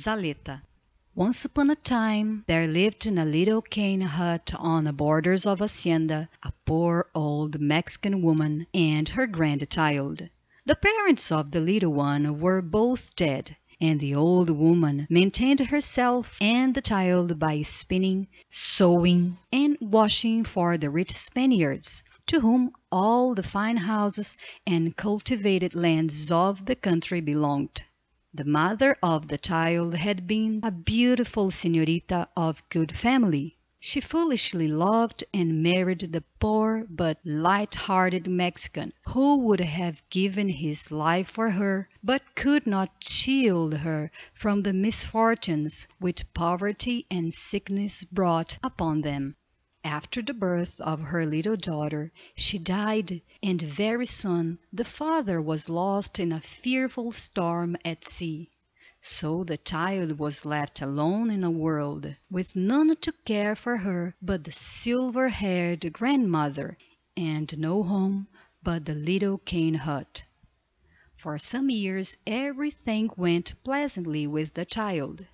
Zaleta Once upon a time there lived in a little cane hut on the borders of Hacienda a poor old Mexican woman and her grandchild. The parents of the little one were both dead, and the old woman maintained herself and the child by spinning, sewing, and washing for the rich Spaniards, to whom all the fine houses and cultivated lands of the country belonged. The mother of the child had been a beautiful senorita of good family. She foolishly loved and married the poor but light-hearted Mexican, who would have given his life for her, but could not shield her from the misfortunes which poverty and sickness brought upon them. After the birth of her little daughter she died, and very soon the father was lost in a fearful storm at sea. So the child was left alone in a world, with none to care for her but the silver haired grandmother, and no home but the little cane hut. For some years everything went pleasantly with the child.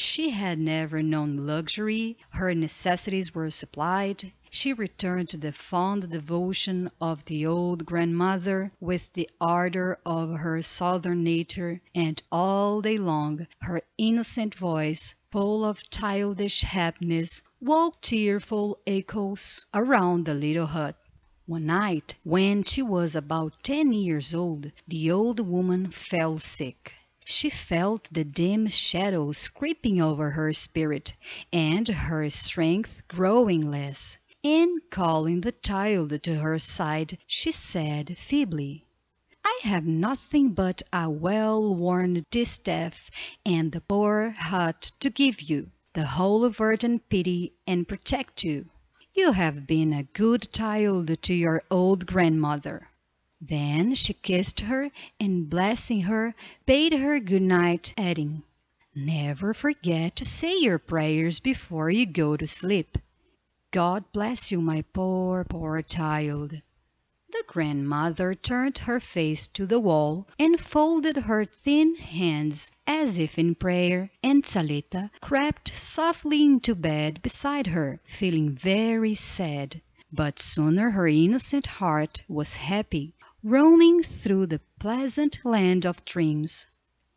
She had never known luxury, her necessities were supplied, she returned to the fond devotion of the old grandmother with the ardor of her southern nature, and all day long her innocent voice, full of childish happiness, woke tearful echoes around the little hut. One night, when she was about ten years old, the old woman fell sick. She felt the dim shadows creeping over her spirit, and her strength growing less, and calling the child to her side, she said feebly, "I have nothing but a well-worn distaff and the poor hut to give you. The Holy Virgin pity and protect you. You have been a good child to your old grandmother. Then she kissed her, and blessing her, bade her good night, adding, "Never forget to say your prayers before you go to sleep. God bless you, my poor, poor child." The grandmother turned her face to the wall and folded her thin hands as if in prayer, and Zaletta crept softly into bed beside her, feeling very sad, but sooner her innocent heart was happy roaming through the pleasant land of dreams.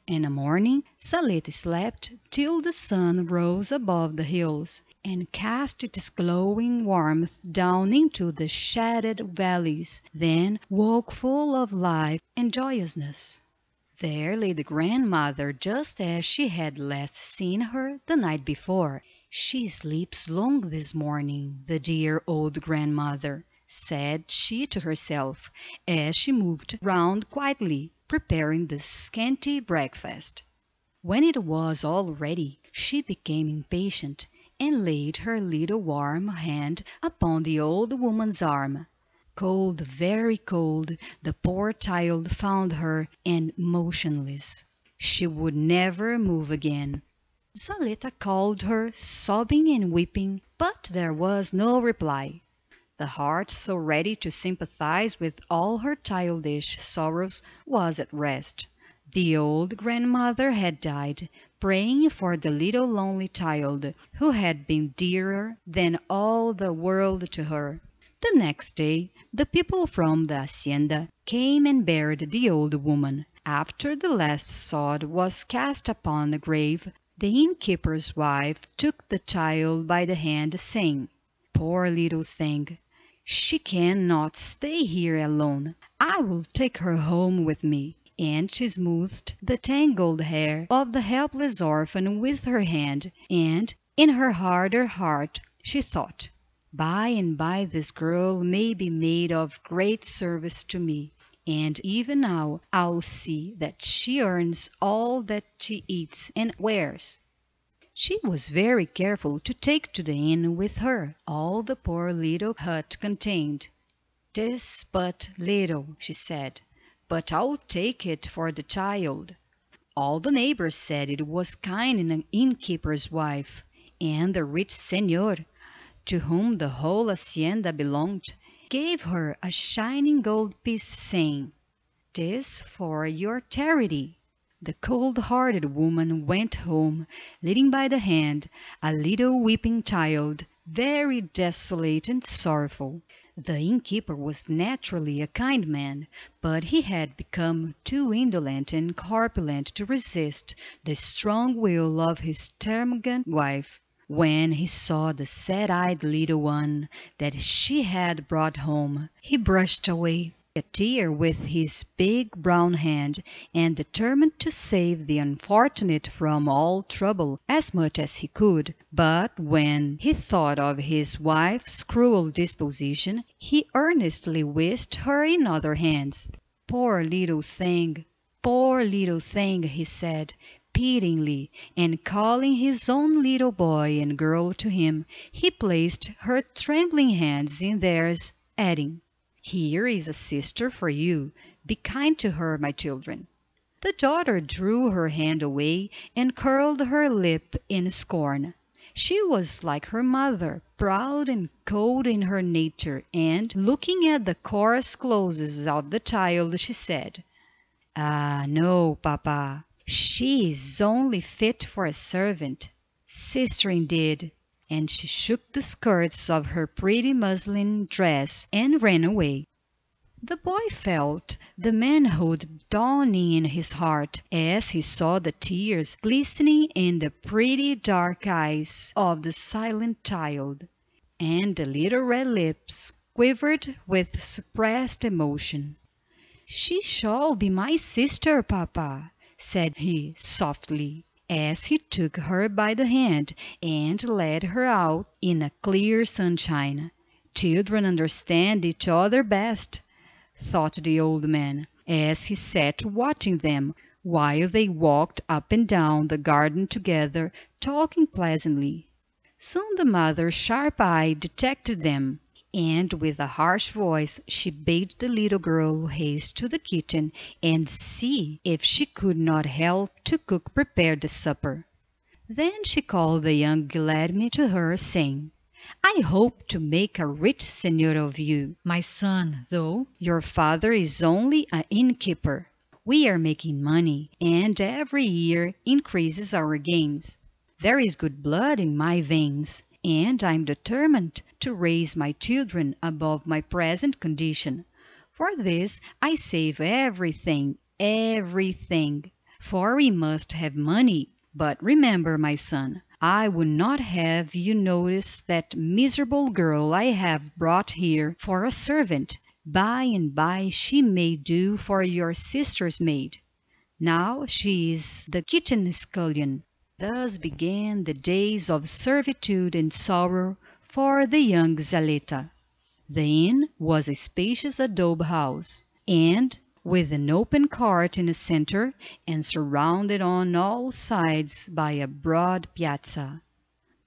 In the morning Salete slept till the sun rose above the hills, and cast its glowing warmth down into the shaded valleys, then woke full of life and joyousness. There lay the grandmother just as she had last seen her the night before. She sleeps long this morning, the dear old grandmother said she to herself, as she moved round quietly, preparing the scanty breakfast. When it was all ready, she became impatient, and laid her little warm hand upon the old woman's arm. Cold, very cold, the poor child found her, and motionless. She would never move again. Zaletta called her, sobbing and weeping, but there was no reply. The heart so ready to sympathize with all her childish sorrows was at rest. The old grandmother had died, praying for the little lonely child, who had been dearer than all the world to her. The next day, the people from the hacienda came and buried the old woman. After the last sod was cast upon the grave, the innkeeper's wife took the child by the hand, saying, Poor little thing, she cannot stay here alone. I will take her home with me." And she smoothed the tangled hair of the helpless orphan with her hand, and, in her harder heart, she thought, "By and by this girl may be made of great service to me, and even now I'll see that she earns all that she eats and wears. She was very careful to take to the inn with her all the poor little hut contained. "'Tis but little," she said, "but I'll take it for the child." All the neighbors said it was kind in an innkeeper's wife, and the rich señor, to whom the whole hacienda belonged, gave her a shining gold piece, saying, "'Tis for your charity. The cold-hearted woman went home, leading by the hand a little weeping child, very desolate and sorrowful. The innkeeper was naturally a kind man, but he had become too indolent and corpulent to resist the strong will of his termagant wife. When he saw the sad-eyed little one that she had brought home, he brushed away a tear with his big brown hand, and determined to save the unfortunate from all trouble as much as he could; but when he thought of his wife's cruel disposition, he earnestly wished her in other hands. "Poor little thing! poor little thing!" he said, pityingly, and calling his own little boy and girl to him, he placed her trembling hands in theirs, adding. Here is a sister for you. Be kind to her, my children." The daughter drew her hand away and curled her lip in scorn. She was like her mother, proud and cold in her nature, and, looking at the coarse clothes of the child, she said, "Ah, no, papa, she is only fit for a servant. Sister indeed! and she shook the skirts of her pretty muslin dress and ran away. The boy felt the manhood dawning in his heart as he saw the tears glistening in the pretty dark eyes of the silent child, and the little red lips quivered with suppressed emotion. "She shall be my sister, papa," said he softly as he took her by the hand and led her out in a clear sunshine. Children understand each other best, thought the old man, as he sat watching them while they walked up and down the garden together, talking pleasantly. Soon the mother's sharp eye detected them and with a harsh voice she bade the little girl haste to the kitchen and see if she could not help to cook prepare the supper. Then she called the young Guilherme to her, saying, I hope to make a rich seigneur of you, my son, though your father is only an innkeeper. We are making money, and every year increases our gains. There is good blood in my veins, and I am determined to raise my children above my present condition. For this I save everything, everything. For we must have money. But remember, my son, I would not have you notice that miserable girl I have brought here for a servant. By and by she may do for your sister's maid. Now she is the kitchen scullion. Thus began the days of servitude and sorrow for the young Zaletta. The inn was a spacious adobe house, and, with an open court in the center and surrounded on all sides by a broad piazza.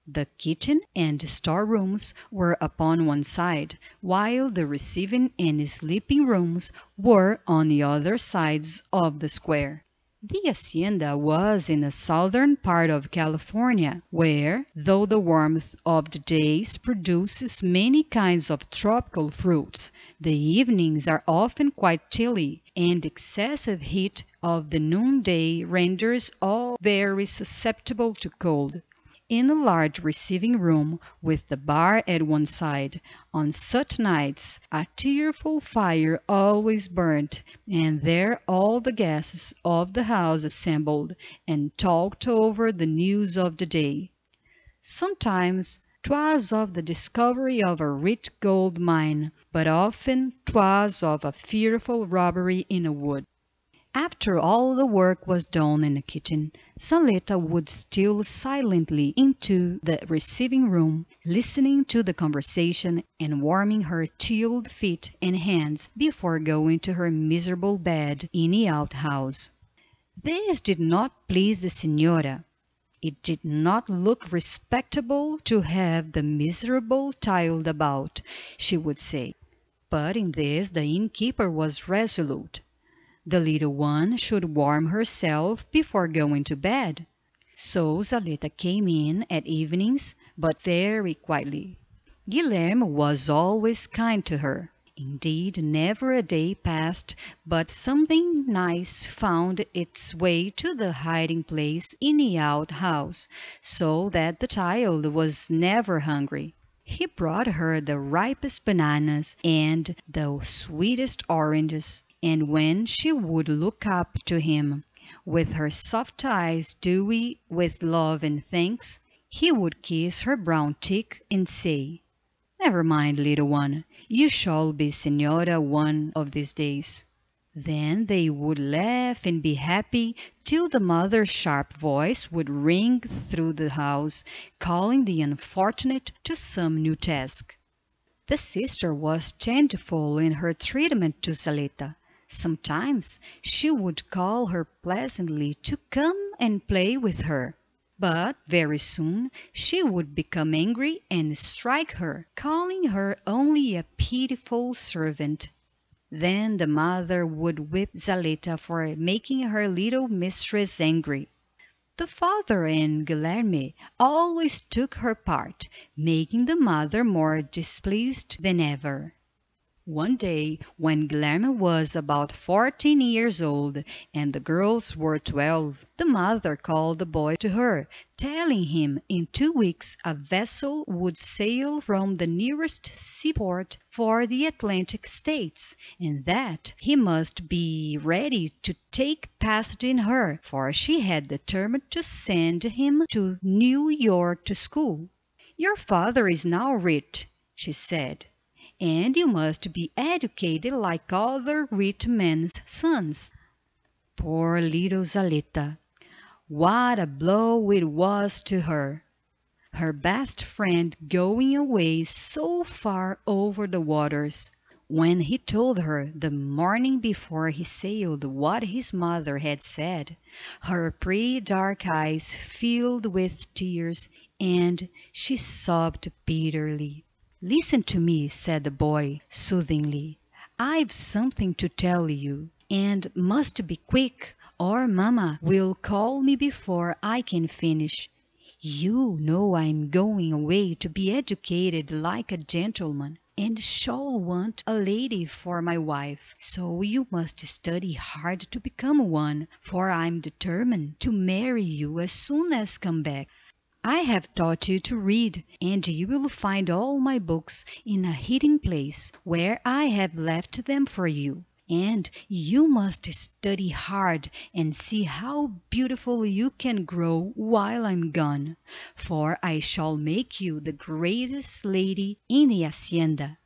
The kitchen and storerooms were upon one side, while the receiving and sleeping rooms were on the other sides of the square. The hacienda was in the southern part of California, where, though the warmth of the days produces many kinds of tropical fruits, the evenings are often quite chilly, and excessive heat of the noonday renders all very susceptible to cold in a large receiving room with the bar at one side. On such nights a cheerful fire always burnt, and there all the guests of the house assembled and talked over the news of the day. Sometimes 'twas of the discovery of a rich gold mine, but often 'twas of a fearful robbery in a wood. After all the work was done in the kitchen, Zaletta would steal silently into the receiving room, listening to the conversation and warming her chilled feet and hands before going to her miserable bed in the outhouse. This did not please the Signora. It did not look respectable to have the miserable child about, she would say. But in this the innkeeper was resolute. The little one should warm herself before going to bed. So Zaletta came in at evenings, but very quietly. Guilherme was always kind to her. Indeed, never a day passed but something nice found its way to the hiding place in the outhouse, so that the child was never hungry. He brought her the ripest bananas and the sweetest oranges, and when she would look up to him, with her soft eyes dewy with love and thanks, he would kiss her brown cheek and say, Never mind, little one, you shall be señora one of these days. Then they would laugh and be happy till the mother's sharp voice would ring through the house, calling the unfortunate to some new task. The sister was changeful in her treatment to Zaletta. Sometimes she would call her pleasantly to come and play with her, but very soon she would become angry and strike her, calling her only a pitiful servant. Then the mother would whip Zaletta for making her little mistress angry. The father and Guilerme always took her part, making the mother more displeased than ever. One day, when Guilherme was about 14 years old and the girls were 12, the mother called the boy to her, telling him in two weeks a vessel would sail from the nearest seaport for the Atlantic States, and that he must be ready to take passage in her, for she had determined to send him to New York to school. "Your father is now rich," she said and you must be educated like other rich men's sons. Poor little Zaletta! What a blow it was to her! Her best friend going away so far over the waters. When he told her the morning before he sailed what his mother had said, her pretty dark eyes filled with tears and she sobbed bitterly. "Listen to me," said the boy, soothingly. "I've something to tell you, and must be quick, or mamma will call me before I can finish. You know I'm going away to be educated like a gentleman, and shall want a lady for my wife, so you must study hard to become one, for I'm determined to marry you as soon as come back. I have taught you to read, and you will find all my books in a hidden place where I have left them for you, and you must study hard and see how beautiful you can grow while I'm gone, for I shall make you the greatest lady in the hacienda."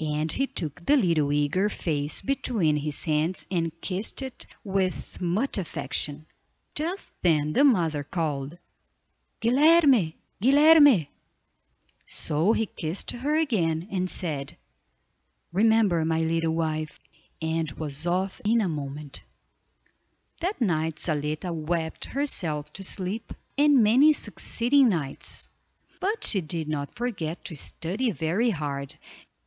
And he took the little eager face between his hands and kissed it with much affection. Just then the mother called. Guilerme! Guilerme! So he kissed her again and said, Remember, my little wife, and was off in a moment. That night Zaletta wept herself to sleep and many succeeding nights. But she did not forget to study very hard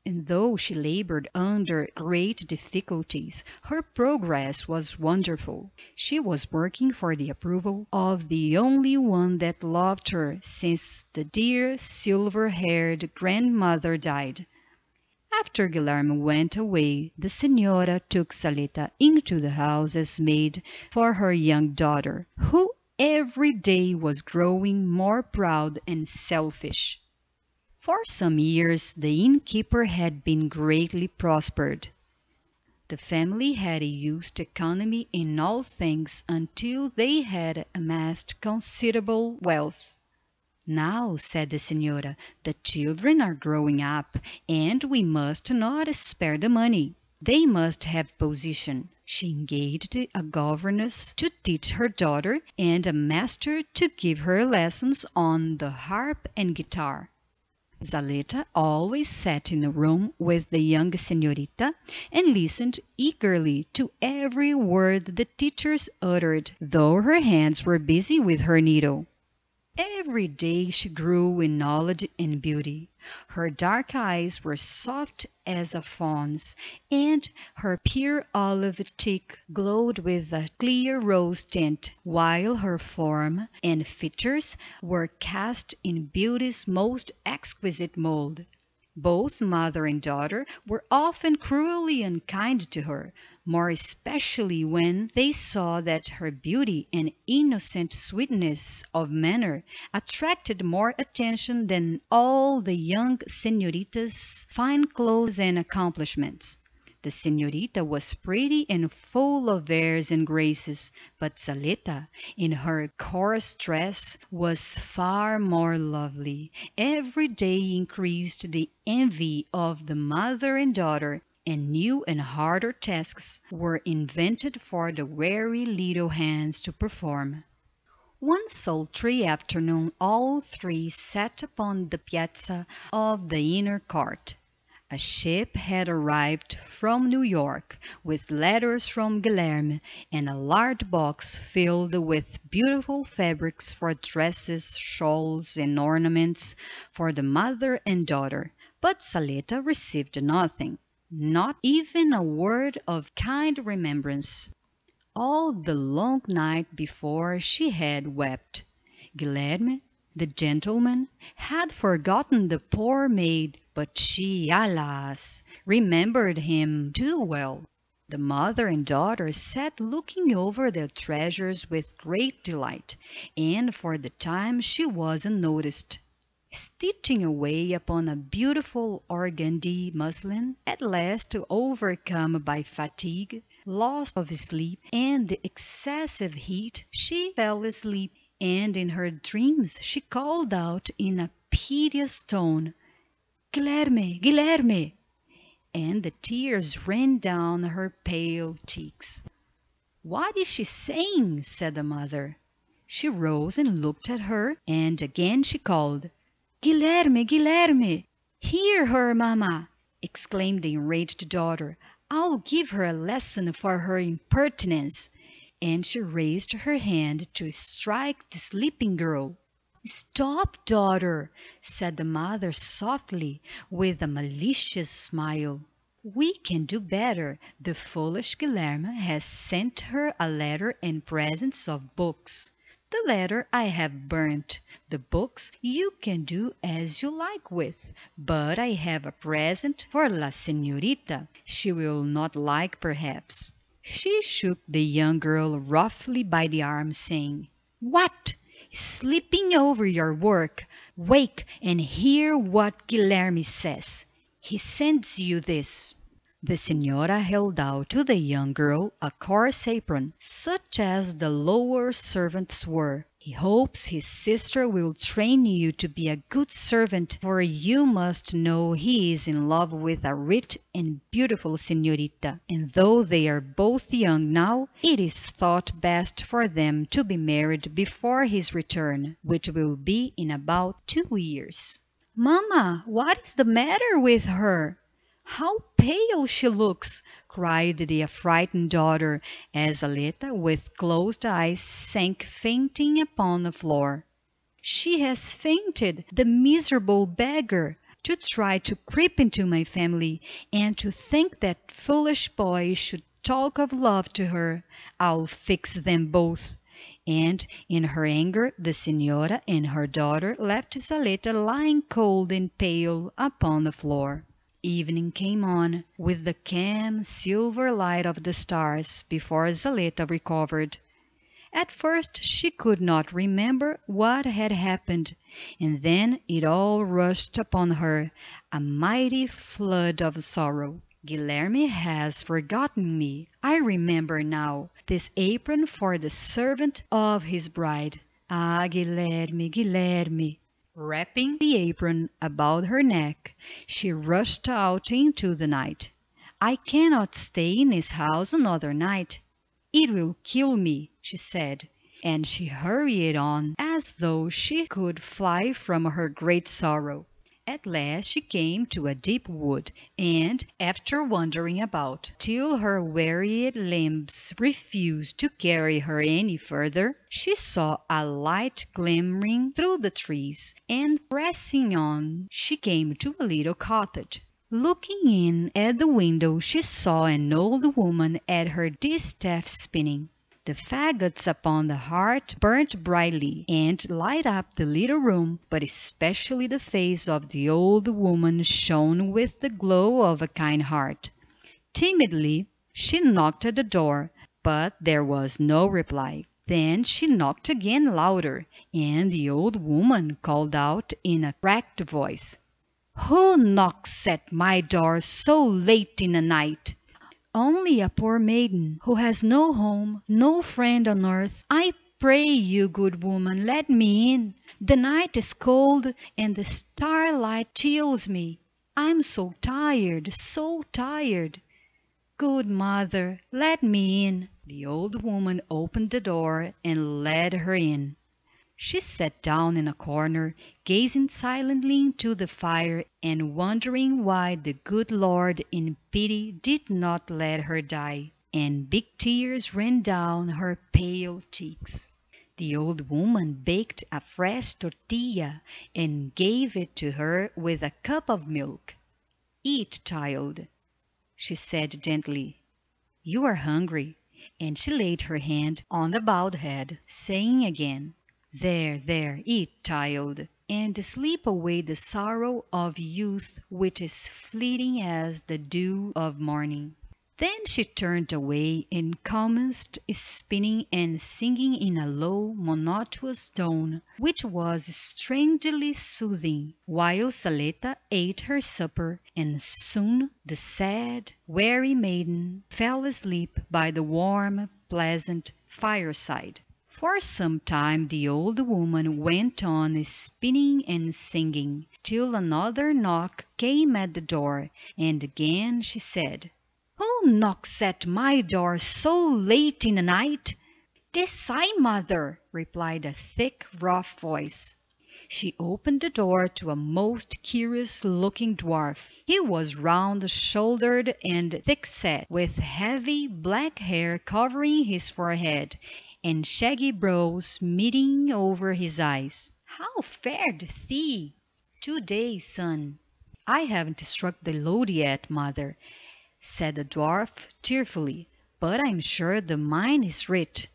and though she labored under great difficulties, her progress was wonderful. She was working for the approval of the only one that loved her since the dear silver-haired grandmother died. After Guilherme went away, the senora took Salita into the house as maid for her young daughter, who every day was growing more proud and selfish. For some years the innkeeper had been greatly prospered. The family had used economy in all things until they had amassed considerable wealth. Now, said the senora, the children are growing up, and we must not spare the money. They must have position. She engaged a governess to teach her daughter and a master to give her lessons on the harp and guitar. Zaleta always sat in the room with the young senorita and listened eagerly to every word the teachers uttered, though her hands were busy with her needle. Every day she grew in knowledge and beauty. Her dark eyes were soft as a fawn's, and her pure olive cheek glowed with a clear rose tint, while her form and features were cast in beauty's most exquisite mold. Both mother and daughter were often cruelly unkind to her more especially when they saw that her beauty and innocent sweetness of manner attracted more attention than all the young senorita's fine clothes and accomplishments. The senorita was pretty and full of airs and graces, but Zaletta, in her coarse dress, was far more lovely. Every day increased the envy of the mother and daughter, and new and harder tasks were invented for the weary little hands to perform. One sultry afternoon all three sat upon the piazza of the inner court. A ship had arrived from New York with letters from Guilherme and a large box filled with beautiful fabrics for dresses, shawls, and ornaments for the mother and daughter, but Salita received nothing. Not even a word of kind remembrance. All the long night before she had wept. Guilerme, the gentleman, had forgotten the poor maid, but she, alas, remembered him too well. The mother and daughter sat looking over their treasures with great delight, and for the time she was unnoticed stitching away upon a beautiful organdie muslin, at last overcome by fatigue, loss of sleep, and the excessive heat, she fell asleep, and in her dreams she called out in a piteous tone, Guilherme, Guilherme, and the tears ran down her pale cheeks. What is she saying? said the mother. She rose and looked at her, and again she called, "Guilerme, Guilerme! Hear her, mamma!" exclaimed the enraged daughter. "I'll give her a lesson for her impertinence!" and she raised her hand to strike the sleeping girl. "Stop, daughter," said the mother softly, with a malicious smile. "We can do better. The foolish Guilerme has sent her a letter and presents of books the letter I have burnt. The books you can do as you like with, but I have a present for La Senorita she will not like perhaps." She shook the young girl roughly by the arm, saying, "What! Sleeping over your work! Wake and hear what Guilerme says. He sends you this. The senora held out to the young girl a coarse apron, such as the lower servants wore. He hopes his sister will train you to be a good servant, for you must know he is in love with a rich and beautiful senorita, and though they are both young now, it is thought best for them to be married before his return, which will be in about two years. Mamma, what is the matter with her? How pale she looks!" cried the affrighted daughter, as Zaletta, with closed eyes, sank fainting upon the floor. "She has fainted, the miserable beggar! To try to creep into my family, and to think that foolish boy should talk of love to her! I'll fix them both!" And in her anger the señora and her daughter left Zaletta lying cold and pale upon the floor. Evening came on, with the calm, silver light of the stars, before Zaletta recovered. At first she could not remember what had happened, and then it all rushed upon her, a mighty flood of sorrow. Guilerme has forgotten me, I remember now, this apron for the servant of his bride. Ah, Guilerme, Guilerme, Wrapping the apron about her neck, she rushed out into the night. I cannot stay in his house another night. It will kill me, she said, and she hurried on as though she could fly from her great sorrow. At last she came to a deep wood, and, after wandering about till her wearied limbs refused to carry her any further, she saw a light glimmering through the trees, and pressing on she came to a little cottage. Looking in at the window she saw an old woman at her distaff spinning. The faggots upon the hearth burnt brightly and light up the little room, but especially the face of the old woman shone with the glow of a kind heart. Timidly she knocked at the door, but there was no reply. Then she knocked again louder, and the old woman called out in a cracked voice, "Who knocks at my door so late in the night? only a poor maiden, who has no home, no friend on earth. I pray you, good woman, let me in. The night is cold, and the starlight chills me. I am so tired, so tired. Good mother, let me in. The old woman opened the door and led her in. She sat down in a corner, gazing silently into the fire and wondering why the good Lord in pity did not let her die, and big tears ran down her pale cheeks. The old woman baked a fresh tortilla and gave it to her with a cup of milk. Eat, child, she said gently. You are hungry. And she laid her hand on the bowed head, saying again, there, there, eat, child, and sleep away the sorrow of youth which is fleeting as the dew of morning." Then she turned away and commenced spinning and singing in a low, monotonous tone, which was strangely soothing, while Saleta ate her supper, and soon the sad, weary maiden fell asleep by the warm, pleasant fireside. For some time the old woman went on spinning and singing, till another knock came at the door, and again she said, "Who knocks at my door so late in the night?" "This I, mother," replied a thick, rough voice. She opened the door to a most curious looking dwarf. He was round shouldered and thick set, with heavy black hair covering his forehead and shaggy brows meeting over his eyes. "How fared thee to day, son?" "I haven't struck the lode yet, mother," said the dwarf tearfully, "but I'm sure the mine is rich.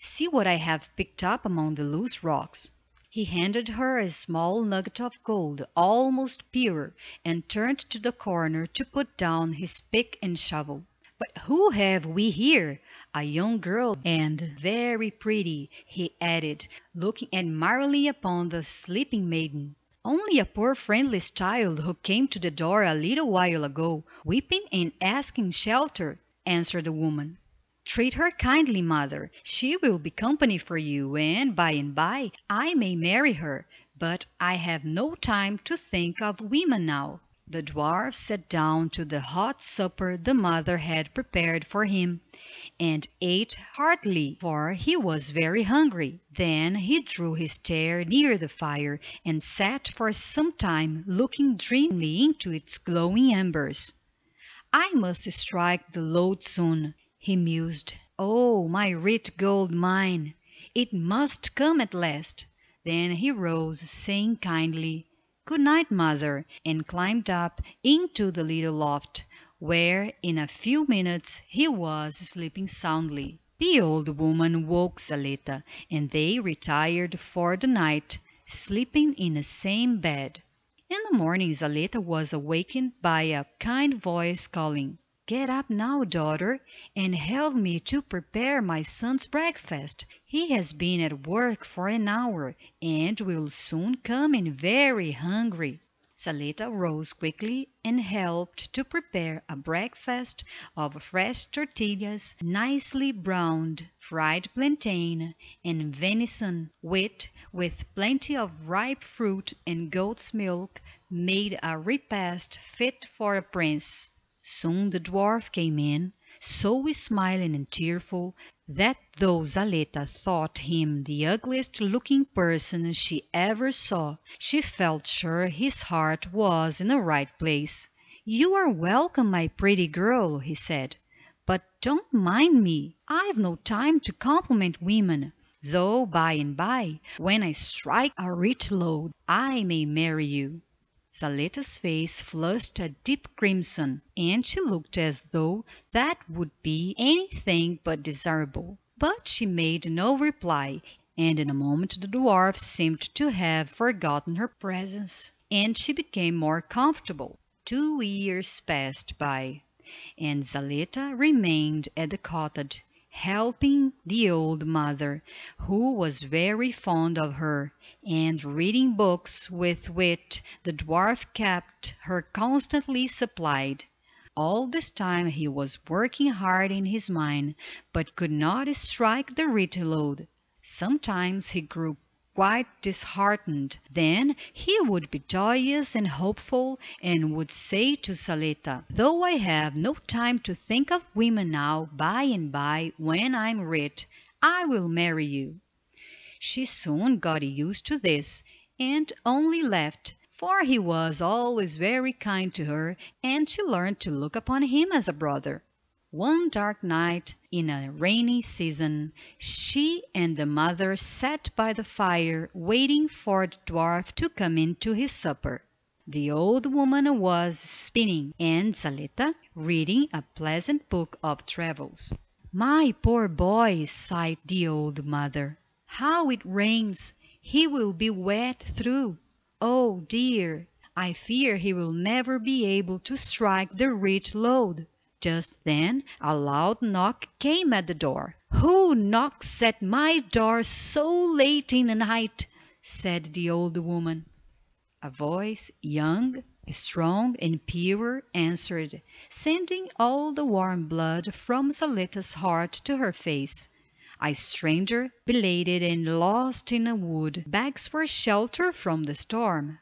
See what I have picked up among the loose rocks." He handed her a small nugget of gold, almost pure, and turned to the corner to put down his pick and shovel. "But who have we here? a young girl and very pretty, he added, looking admiringly upon the sleeping maiden. Only a poor friendless child who came to the door a little while ago, weeping and asking shelter, answered the woman. Treat her kindly, mother. She will be company for you, and by and by I may marry her, but I have no time to think of women now. The dwarf sat down to the hot supper the mother had prepared for him, and ate heartily, for he was very hungry. Then he drew his chair near the fire and sat for some time looking dreamily into its glowing embers. I must strike the lode soon, he mused. Oh, my rich gold mine! It must come at last. Then he rose, saying kindly, Good night, mother, and climbed up into the little loft where in a few minutes he was sleeping soundly. The old woman woke Zaletta, and they retired for the night, sleeping in the same bed. In the morning Zaletta was awakened by a kind voice calling, Get up now, daughter, and help me to prepare my son's breakfast. He has been at work for an hour, and will soon come in very hungry. Salita rose quickly and helped to prepare a breakfast of fresh tortillas, nicely browned, fried plantain, and venison, which, with plenty of ripe fruit and goat's milk, made a repast fit for a prince. Soon the dwarf came in so smiling and cheerful, that though Zaletta thought him the ugliest looking person she ever saw, she felt sure his heart was in the right place. "You are welcome, my pretty girl," he said, "but don't mind me. I've no time to compliment women, though by and by, when I strike a rich lode, I may marry you." Zaletta's face flushed a deep crimson, and she looked as though that would be anything but desirable, but she made no reply, and in a moment the dwarf seemed to have forgotten her presence, and she became more comfortable. Two years passed by, and Zaletta remained at the cottage helping the old mother, who was very fond of her, and reading books with which the dwarf kept her constantly supplied. All this time he was working hard in his mine, but could not strike the rich Sometimes he grew quite disheartened; then he would be joyous and hopeful, and would say to Saleta, "Though I have no time to think of women now, by and by, when I am rich, I will marry you." She soon got used to this, and only laughed, for he was always very kind to her, and she learned to look upon him as a brother. One dark night in a rainy season, she and the mother sat by the fire waiting for the dwarf to come in to his supper. The old woman was spinning and Zaletta reading a pleasant book of travels. "My poor boy," sighed the old mother, "how it rains! He will be wet through. Oh, dear! I fear he will never be able to strike the rich lode. Just then a loud knock came at the door. "Who knocks at my door so late in the night?" said the old woman. A voice, young, strong, and pure, answered, sending all the warm blood from Zaletta's heart to her face. A stranger, belated and lost in a wood, begs for shelter from the storm.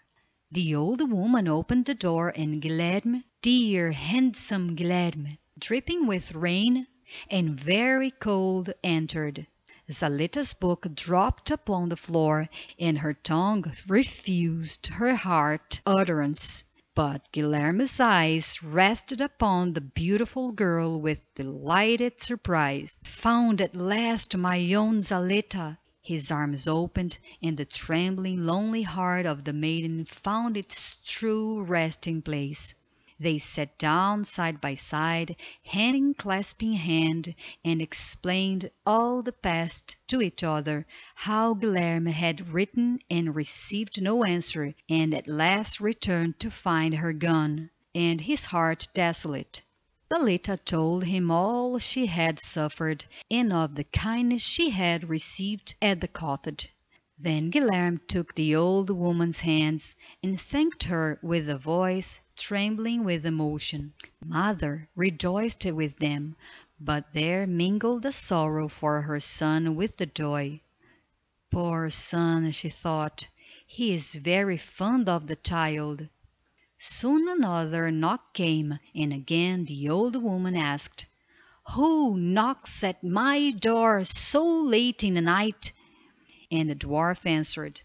The old woman opened the door and Guilerme, dear, handsome Guilerme, dripping with rain and very cold, entered. Zaletta's book dropped upon the floor, and her tongue refused her heart utterance. But Guilerme's eyes rested upon the beautiful girl with delighted surprise. Found at last my own Zaletta! His arms opened, and the trembling, lonely heart of the maiden found its true resting place. They sat down side by side, hand clasping hand, and explained all the past to each other, how Guilerme had written and received no answer, and at last returned to find her gone, and his heart desolate. Zaletta told him all she had suffered, and of the kindness she had received at the cottage. Then Guilerme took the old woman's hands and thanked her with a voice trembling with emotion. Mother rejoiced with them, but there mingled a sorrow for her son with the joy. Poor son, she thought, he is very fond of the child. Soon another knock came, and again the old woman asked, Who knocks at my door so late in the night? and the dwarf answered,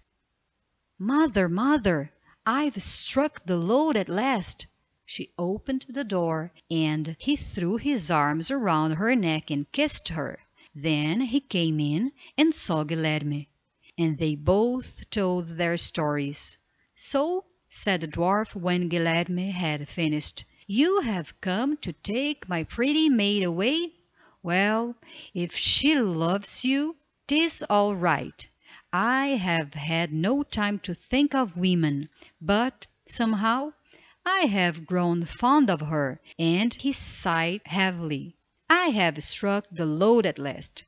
"Mother, mother, I've struck the lode at last." She opened the door, and he threw his arms around her neck and kissed her. Then he came in and saw Guilerme, and they both told their stories. "So," said the dwarf when Guilerme had finished, "you have come to take my pretty maid away? Well, if she loves you, 'tis all right. I have had no time to think of women, but, somehow, I have grown fond of her," and he sighed heavily. "I have struck the lode at last.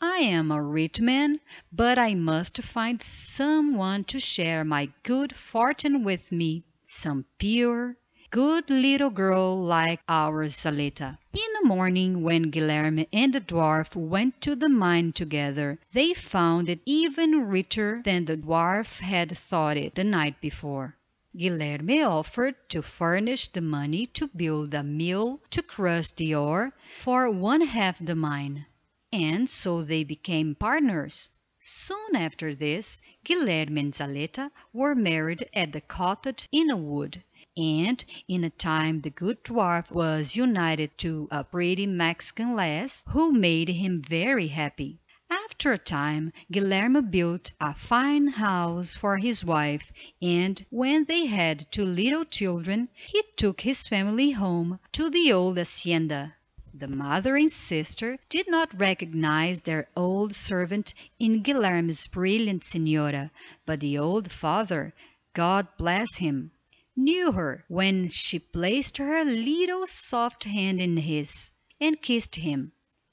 I am a rich man, but I must find some one to share my good fortune with me, some peer, good little girl like our Zaletta. In the morning, when Guilherme and the dwarf went to the mine together, they found it even richer than the dwarf had thought it the night before. Guilherme offered to furnish the money to build a mill to crush the ore for one half the mine, and so they became partners. Soon after this, Guilherme and Zaletta were married at the cottage in a wood and in a time the good dwarf was united to a pretty Mexican lass, who made him very happy. After a time, Guillermo built a fine house for his wife, and when they had two little children, he took his family home to the old hacienda. The mother and sister did not recognize their old servant in Guilherme's brilliant senora, but the old father, God bless him, knew her when she placed her little soft hand in his, and kissed him,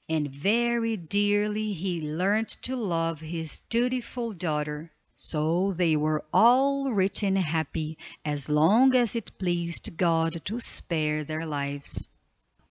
and very dearly he learnt to love his dutiful daughter. So they were all rich and happy as long as it pleased God to spare their lives.